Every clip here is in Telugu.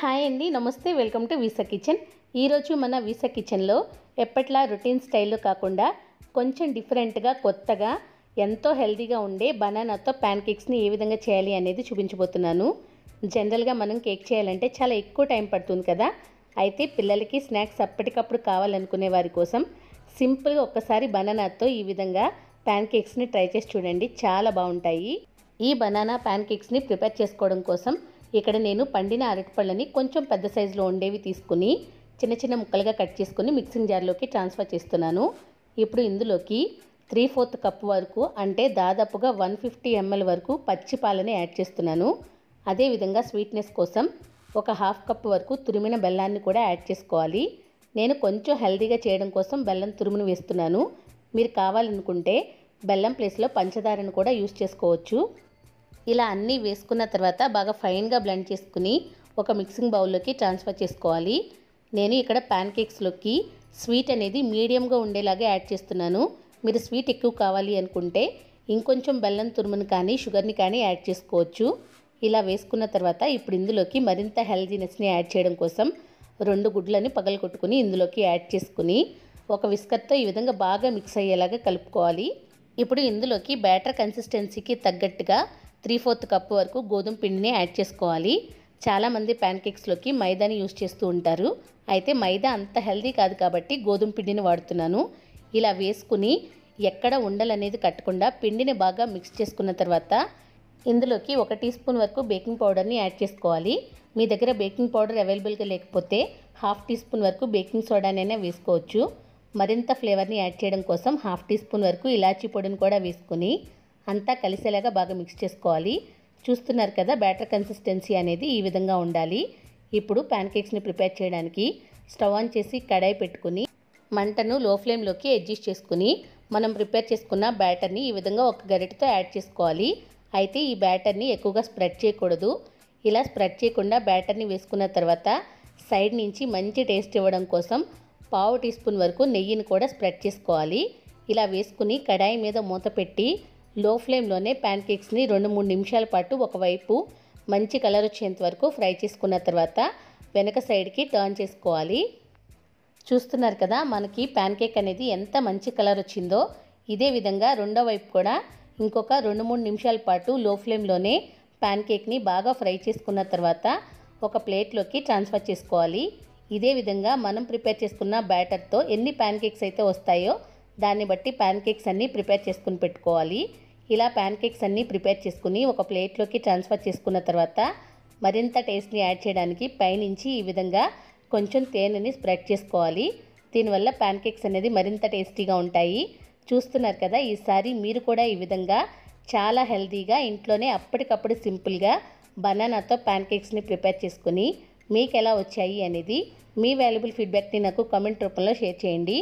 హాయ్ అండి నమస్తే వెల్కమ్ టు వీసా కిచెన్ ఈరోజు మన వీసా కిచెన్లో ఎప్పట్లా రొటీన్ స్టైల్లో కాకుండా కొంచెం డిఫరెంట్గా కొత్తగా ఎంతో హెల్దీగా ఉండే బనానాతో ప్యాన్ కేక్స్ని ఏ విధంగా చేయాలి అనేది చూపించబోతున్నాను జనరల్గా మనం కేక్ చేయాలంటే చాలా ఎక్కువ టైం పడుతుంది కదా అయితే పిల్లలకి స్నాక్స్ అప్పటికప్పుడు కావాలనుకునే వారి కోసం సింపుల్గా ఒక్కసారి బనానాతో ఈ విధంగా ప్యాన్ కేక్స్ని ట్రై చేసి చూడండి చాలా బాగుంటాయి ఈ బనానా ప్యాన్ కేక్స్ని ప్రిపేర్ చేసుకోవడం కోసం ఇక్కడ నేను పండిన అరటిపళ్ళని కొంచెం పెద్ద సైజులో ఉండేవి తీసుకుని చిన్న చిన్న ముక్కలుగా కట్ చేసుకుని మిక్సింగ్ జార్లోకి ట్రాన్స్ఫర్ చేస్తున్నాను ఇప్పుడు ఇందులోకి త్రీ ఫోర్త్ కప్పు వరకు అంటే దాదాపుగా వన్ ఫిఫ్టీ ఎంఎల్ వరకు పచ్చి పాలని యాడ్ చేస్తున్నాను అదేవిధంగా స్వీట్నెస్ కోసం ఒక హాఫ్ కప్ వరకు తురిమిన బెల్లాన్ని కూడా యాడ్ చేసుకోవాలి నేను కొంచెం హెల్దీగా చేయడం కోసం బెల్లం తురుమును వేస్తున్నాను మీరు కావాలనుకుంటే బెల్లం ప్లేస్లో పంచదారను కూడా యూస్ చేసుకోవచ్చు ఇలా అన్నీ వేసుకున్న తర్వాత బాగా ఫైన్గా బ్లెండ్ చేసుకుని ఒక మిక్సింగ్ బౌల్లోకి ట్రాన్స్ఫర్ చేసుకోవాలి నేను ఇక్కడ ప్యాన్ కేక్స్లోకి స్వీట్ అనేది మీడియంగా ఉండేలాగా యాడ్ చేస్తున్నాను మీరు స్వీట్ ఎక్కువ కావాలి అనుకుంటే ఇంకొంచెం బెల్లం తురుమును కానీ షుగర్ని కానీ యాడ్ చేసుకోవచ్చు ఇలా వేసుకున్న తర్వాత ఇప్పుడు ఇందులోకి మరింత హెల్దీనెస్ని యాడ్ చేయడం కోసం రెండు గుడ్లని పగలగొట్టుకుని ఇందులోకి యాడ్ చేసుకుని ఒక విస్కర్తో ఈ విధంగా బాగా మిక్స్ అయ్యేలాగా కలుపుకోవాలి ఇప్పుడు ఇందులోకి బ్యాటర్ కన్సిస్టెన్సీకి తగ్గట్టుగా త్రీ ఫోర్త్ కప్ వరకు గోధుమ పిండిని యాడ్ చేసుకోవాలి చాలామంది ప్యాన్ కేక్స్లోకి మైదాని యూస్ చేస్తూ ఉంటారు అయితే మైదా అంత హెల్దీ కాదు కాబట్టి గోధుమ పిండిని వాడుతున్నాను ఇలా వేసుకుని ఎక్కడ ఉండలనేది కట్టకుండా పిండిని బాగా మిక్స్ చేసుకున్న తర్వాత ఇందులోకి ఒక టీ స్పూన్ వరకు బేకింగ్ పౌడర్ని యాడ్ చేసుకోవాలి మీ దగ్గర బేకింగ్ పౌడర్ అవైలబుల్గా లేకపోతే హాఫ్ టీ స్పూన్ వరకు బేకింగ్ సోడానైనా వేసుకోవచ్చు మరింత ఫ్లేవర్ని యాడ్ చేయడం కోసం హాఫ్ టీ స్పూన్ వరకు ఇలాచీ పొడిని కూడా వేసుకుని అంతా కలిసేలాగా బాగా మిక్స్ చేసుకోవాలి చూస్తున్నారు కదా బ్యాటర్ కన్సిస్టెన్సీ అనేది ఈ విధంగా ఉండాలి ఇప్పుడు ప్యాన్ కేక్స్ని ప్రిపేర్ చేయడానికి స్టవ్ ఆన్ చేసి కడాయి పెట్టుకుని మంటను లో ఫ్లేమ్లోకి అడ్జస్ట్ చేసుకుని మనం ప్రిపేర్ చేసుకున్న బ్యాటర్ని ఈ విధంగా ఒక గరిటతో యాడ్ చేసుకోవాలి అయితే ఈ బ్యాటర్ని ఎక్కువగా స్ప్రెడ్ చేయకూడదు ఇలా స్ప్రెడ్ చేయకుండా బ్యాటర్ని వేసుకున్న తర్వాత సైడ్ నుంచి మంచి టేస్ట్ ఇవ్వడం కోసం పావు టీ స్పూన్ వరకు నెయ్యిని కూడా స్ప్రెడ్ చేసుకోవాలి ఇలా వేసుకుని కడాయి మీద మూత పెట్టి లో ఫ్లేమ్లోనే ప్యాన్ కేక్స్ని రెండు మూడు నిమిషాల పాటు ఒకవైపు మంచి కలర్ వచ్చేంత వరకు ఫ్రై చేసుకున్న తర్వాత వెనక సైడ్కి టర్న్ చేసుకోవాలి చూస్తున్నారు కదా మనకి ప్యాన్ కేక్ అనేది ఎంత మంచి కలర్ వచ్చిందో ఇదే విధంగా రెండో వైపు కూడా ఇంకొక రెండు మూడు నిమిషాల పాటు లో ఫ్లేమ్లోనే ప్యాన్ కేక్ని బాగా ఫ్రై చేసుకున్న తర్వాత ఒక ప్లేట్లోకి ట్రాన్స్ఫర్ చేసుకోవాలి ఇదే విధంగా మనం ప్రిపేర్ చేసుకున్న బ్యాటర్తో ఎన్ని ప్యాన్ కేక్స్ అయితే వస్తాయో దాన్ని బట్టి ప్యాన్ కేక్స్ అన్నీ ప్రిపేర్ చేసుకుని పెట్టుకోవాలి ఇలా ప్యాన్ కేక్స్ అన్నీ ప్రిపేర్ చేసుకుని ఒక ప్లేట్లోకి ట్రాన్స్ఫర్ చేసుకున్న తర్వాత మరింత టేస్ట్ని యాడ్ చేయడానికి పైనుంచి ఈ విధంగా కొంచెం తేనెని స్ప్రెడ్ చేసుకోవాలి దీనివల్ల ప్యాన్ కేక్స్ అనేది మరింత టేస్టీగా ఉంటాయి చూస్తున్నారు కదా ఈసారి మీరు కూడా ఈ విధంగా చాలా హెల్తీగా ఇంట్లోనే అప్పటికప్పుడు సింపుల్గా బనానాతో ప్యాన్ కేక్స్ని ప్రిపేర్ చేసుకుని మీకు ఎలా వచ్చాయి అనేది మీ వాల్యుబుల్ ఫీడ్బ్యాక్ని నాకు కామెంట్ రూపంలో షేర్ చేయండి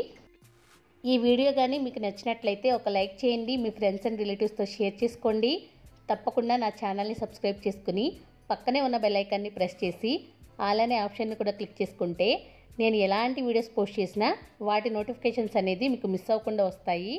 ఈ వీడియో కానీ మీకు నచ్చినట్లయితే ఒక లైక్ చేయండి మీ ఫ్రెండ్స్ అండ్ రిలేటివ్స్తో షేర్ చేసుకోండి తప్పకుండా నా ఛానల్ని సబ్స్క్రైబ్ చేసుకుని పక్కనే ఉన్న బెల్లైకాన్ని ప్రెస్ చేసి అలానే ఆప్షన్ని కూడా క్లిక్ చేసుకుంటే నేను ఎలాంటి వీడియోస్ పోస్ట్ చేసినా వాటి నోటిఫికేషన్స్ అనేది మీకు మిస్ అవ్వకుండా వస్తాయి